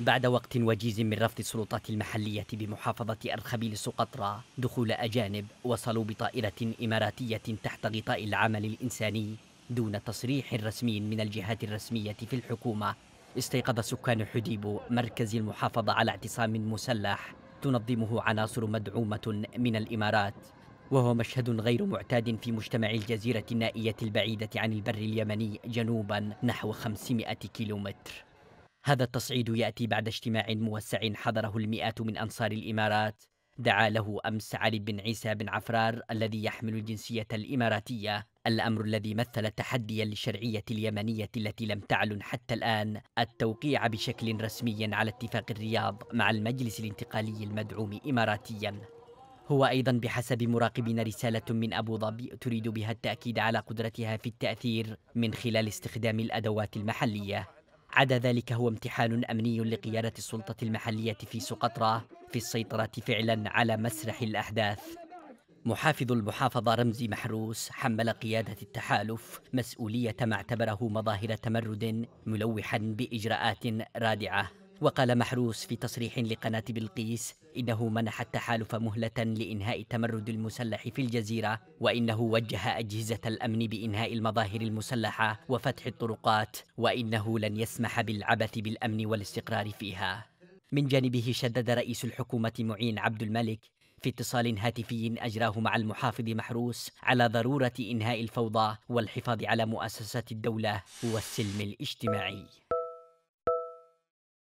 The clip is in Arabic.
بعد وقت وجيز من رفض السلطات المحلية بمحافظة أرخبيل سقطرى دخول أجانب وصلوا بطائرة إماراتية تحت غطاء العمل الإنساني دون تصريح رسمي من الجهات الرسمية في الحكومة استيقظ سكان حديبو مركز المحافظة على اعتصام مسلح تنظمه عناصر مدعومة من الإمارات وهو مشهد غير معتاد في مجتمع الجزيرة النائية البعيدة عن البر اليمني جنوبا نحو 500 كيلومتر هذا التصعيد يأتي بعد اجتماع موسع حضره المئات من أنصار الإمارات دعا له أمس علي بن عيسى بن عفرار الذي يحمل الجنسية الإماراتية الأمر الذي مثل تحديا للشرعية اليمنية التي لم تعلن حتى الآن التوقيع بشكل رسمي على اتفاق الرياض مع المجلس الانتقالي المدعوم إماراتيا هو أيضا بحسب مراقبين رسالة من أبو ظبي تريد بها التأكيد على قدرتها في التأثير من خلال استخدام الأدوات المحلية عدا ذلك هو امتحان أمني لقيادة السلطة المحلية في سقطرى في السيطرة فعلا على مسرح الأحداث محافظ المحافظة رمزي محروس حمل قيادة التحالف مسؤولية ما اعتبره مظاهر تمرد ملوحا بإجراءات رادعة وقال محروس في تصريح لقناة بلقيس إنه منح التحالف مهلة لإنهاء التمرد المسلح في الجزيرة وإنه وجه أجهزة الأمن بإنهاء المظاهر المسلحة وفتح الطرقات وإنه لن يسمح بالعبث بالأمن والاستقرار فيها من جانبه شدد رئيس الحكومة معين عبد الملك في اتصال هاتفي أجراه مع المحافظ محروس على ضرورة إنهاء الفوضى والحفاظ على مؤسسات الدولة والسلم الاجتماعي